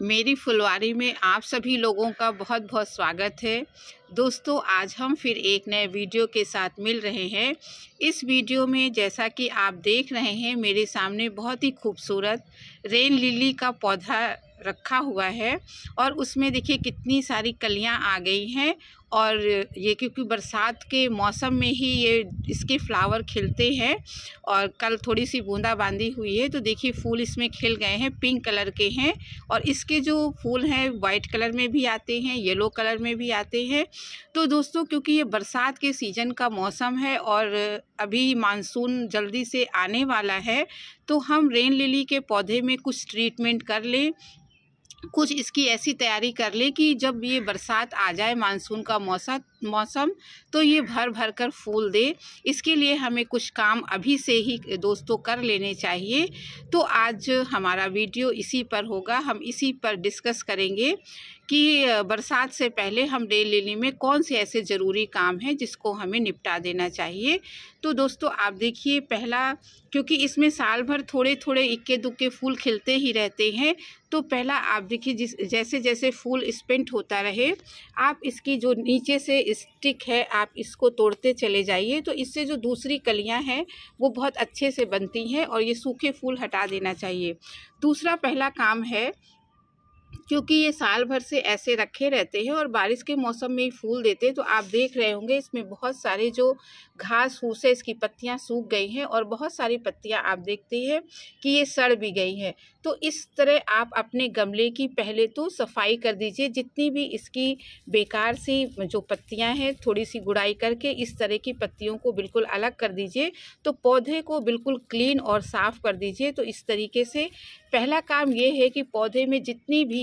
मेरी फुलवारी में आप सभी लोगों का बहुत बहुत स्वागत है दोस्तों आज हम फिर एक नए वीडियो के साथ मिल रहे हैं इस वीडियो में जैसा कि आप देख रहे हैं मेरे सामने बहुत ही खूबसूरत रेन लिली का पौधा रखा हुआ है और उसमें देखिए कितनी सारी कलियां आ गई हैं और ये क्योंकि बरसात के मौसम में ही ये इसके फ्लावर खिलते हैं और कल थोड़ी सी बूंदा बांदी हुई है तो देखिए फूल इसमें खिल गए हैं पिंक कलर के हैं और इसके जो फूल हैं वाइट कलर में भी आते हैं येलो कलर में भी आते हैं तो दोस्तों क्योंकि ये बरसात के सीज़न का मौसम है और अभी मानसून जल्दी से आने वाला है तो हम रेन लिली के पौधे में कुछ ट्रीटमेंट कर लें कुछ इसकी ऐसी तैयारी कर ले कि जब ये बरसात आ जाए मानसून का मौसम मौसम तो ये भर भर कर फूल दे इसके लिए हमें कुछ काम अभी से ही दोस्तों कर लेने चाहिए तो आज हमारा वीडियो इसी पर होगा हम इसी पर डिस्कस करेंगे कि बरसात से पहले हम डे लेने में कौन से ऐसे ज़रूरी काम हैं जिसको हमें निपटा देना चाहिए तो दोस्तों आप देखिए पहला क्योंकि इसमें साल भर थोड़े थोड़े इक्के दुक्के फूल खिलते ही रहते हैं तो पहला आप देखिए जिस जैसे जैसे फूल स्पेंट होता रहे आप इसकी जो नीचे से स्टिक है आप इसको तोड़ते चले जाइए तो इससे जो दूसरी कलियां हैं वो बहुत अच्छे से बनती हैं और ये सूखे फूल हटा देना चाहिए दूसरा पहला काम है क्योंकि ये साल भर से ऐसे रखे रहते हैं और बारिश के मौसम में ही फूल देते हैं तो आप देख रहे होंगे इसमें बहुत सारे जो घास फूस है इसकी पत्तियाँ सूख गई हैं और बहुत सारी पत्तियाँ आप देखते हैं कि ये सड़ भी गई हैं तो इस तरह आप अपने गमले की पहले तो सफाई कर दीजिए जितनी भी इसकी बेकार सी जो पत्तियाँ हैं थोड़ी सी गुड़ाई करके इस तरह की पत्तियों को बिल्कुल अलग कर दीजिए तो पौधे को बिल्कुल क्लीन और साफ़ कर दीजिए तो इस तरीके से पहला काम ये है कि पौधे में जितनी भी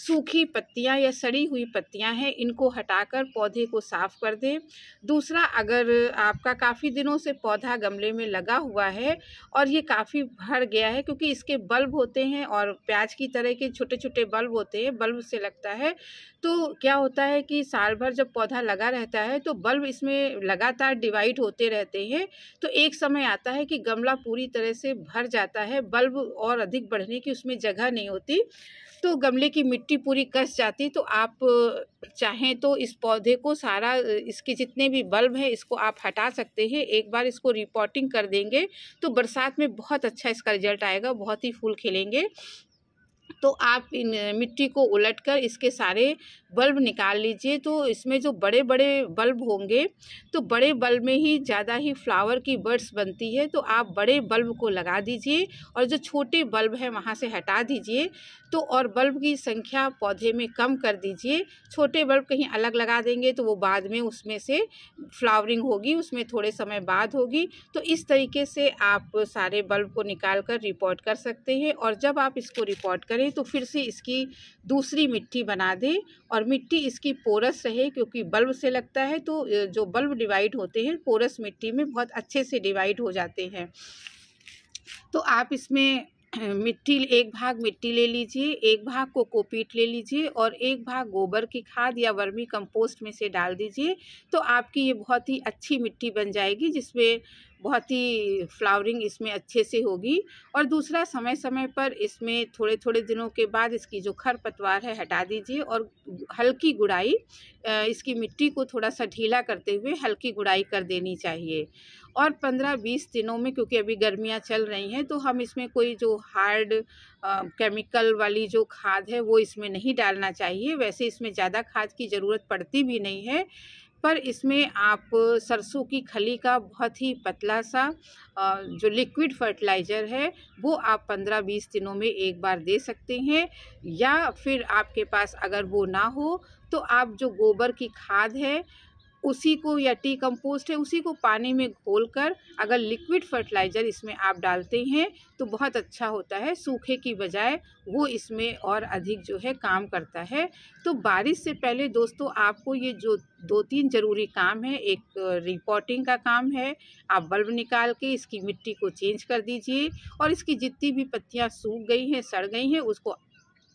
सूखी पत्तियां या सड़ी हुई पत्तियां हैं इनको हटाकर पौधे को साफ़ कर दें दूसरा अगर आपका काफ़ी दिनों से पौधा गमले में लगा हुआ है और ये काफ़ी भर गया है क्योंकि इसके बल्ब होते हैं और प्याज की तरह के छोटे छोटे बल्ब होते हैं बल्ब से लगता है तो क्या होता है कि साल भर जब पौधा लगा रहता है तो बल्ब इसमें लगातार डिवाइड होते रहते हैं तो एक समय आता है कि गमला पूरी तरह से भर जाता है बल्ब और अधिक बढ़ने की उसमें जगह नहीं होती तो गमले की मिट्टी मिट्टी पूरी कस जाती तो आप चाहें तो इस पौधे को सारा इसके जितने भी बल्ब हैं इसको आप हटा सकते हैं एक बार इसको रिपोर्टिंग कर देंगे तो बरसात में बहुत अच्छा इसका रिजल्ट आएगा बहुत ही फूल खिलेंगे तो आप इन मिट्टी को उलटकर इसके सारे बल्ब निकाल लीजिए तो इसमें जो बड़े बड़े बल्ब होंगे तो बड़े बल्ब में ही ज़्यादा ही फ्लावर की बर्ड्स बनती है तो आप बड़े बल्ब को लगा दीजिए और जो छोटे बल्ब हैं वहाँ से हटा दीजिए तो और बल्ब की संख्या पौधे में कम कर दीजिए छोटे बल्ब कहीं अलग लगा देंगे तो वो बाद में उसमें से फ्लावरिंग होगी उसमें थोड़े समय बाद होगी तो इस तरीके से आप सारे बल्ब को निकाल कर रिपोर्ट कर सकते हैं और जब आप इसको रिपोर्ट करें तो फिर से इसकी दूसरी मिट्टी बना दें और मिट्टी इसकी पोरस रहे क्योंकि बल्ब से लगता है तो जो बल्ब डिवाइड होते हैं पोरस मिट्टी में बहुत अच्छे से डिवाइड हो जाते हैं तो आप इसमें मिट्टी एक भाग मिट्टी ले लीजिए एक भाग कोकोपीट ले लीजिए और एक भाग गोबर की खाद या वर्मी कंपोस्ट में से डाल दीजिए तो आपकी ये बहुत ही अच्छी मिट्टी बन जाएगी जिसमें बहुत ही फ्लावरिंग इसमें अच्छे से होगी और दूसरा समय समय पर इसमें थोड़े थोड़े दिनों के बाद इसकी जो खर पतवार है हटा दीजिए और हल्की गुड़ाई इसकी मिट्टी को थोड़ा सा ढीला करते हुए हल्की गुड़ाई कर देनी चाहिए और पंद्रह बीस दिनों में क्योंकि अभी गर्मियाँ चल रही हैं तो हम इसमें कोई जो हार्ड केमिकल वाली जो खाद है वो इसमें नहीं डालना चाहिए वैसे इसमें ज़्यादा खाद की ज़रूरत पड़ती भी नहीं है पर इसमें आप सरसों की खली का बहुत ही पतला सा जो लिक्विड फर्टिलाइज़र है वो आप 15-20 दिनों में एक बार दे सकते हैं या फिर आपके पास अगर वो ना हो तो आप जो गोबर की खाद है उसी को या टी कंपोस्ट है उसी को पानी में घोल कर अगर लिक्विड फर्टिलाइज़र इसमें आप डालते हैं तो बहुत अच्छा होता है सूखे की बजाय वो इसमें और अधिक जो है काम करता है तो बारिश से पहले दोस्तों आपको ये जो दो तीन ज़रूरी काम है एक रिपोर्टिंग का काम है आप बल्ब निकाल के इसकी मिट्टी को चेंज कर दीजिए और इसकी जितनी भी पत्तियाँ सूख गई हैं सड़ गई हैं उसको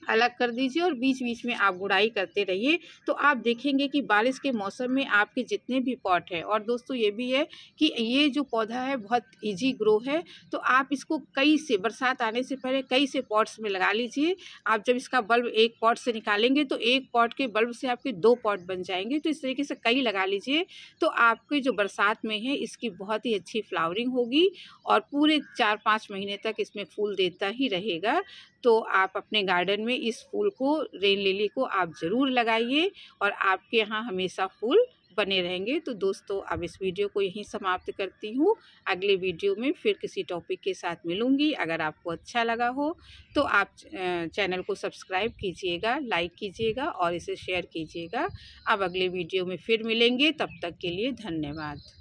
अलग कर दीजिए और बीच बीच में आप गुड़ाई करते रहिए तो आप देखेंगे कि बारिश के मौसम में आपके जितने भी पॉट हैं और दोस्तों ये भी है कि ये जो पौधा है बहुत ईजी ग्रो है तो आप इसको कई से बरसात आने से पहले कई से पॉट्स में लगा लीजिए आप जब इसका बल्ब एक पॉट से निकालेंगे तो एक पॉट के बल्ब से आपके दो पॉट बन जाएंगे तो इस तरीके से कई लगा लीजिए तो आपके जो बरसात में है इसकी बहुत ही अच्छी फ्लावरिंग होगी और पूरे चार पाँच महीने तक इसमें फूल देता ही रहेगा तो आप अपने गार्डन में इस फूल को रेन लिली को आप ज़रूर लगाइए और आपके यहाँ हमेशा फूल बने रहेंगे तो दोस्तों अब इस वीडियो को यहीं समाप्त करती हूँ अगले वीडियो में फिर किसी टॉपिक के साथ मिलूँगी अगर आपको अच्छा लगा हो तो आप चैनल को सब्सक्राइब कीजिएगा लाइक कीजिएगा और इसे शेयर कीजिएगा अब अगले वीडियो में फिर मिलेंगे तब तक के लिए धन्यवाद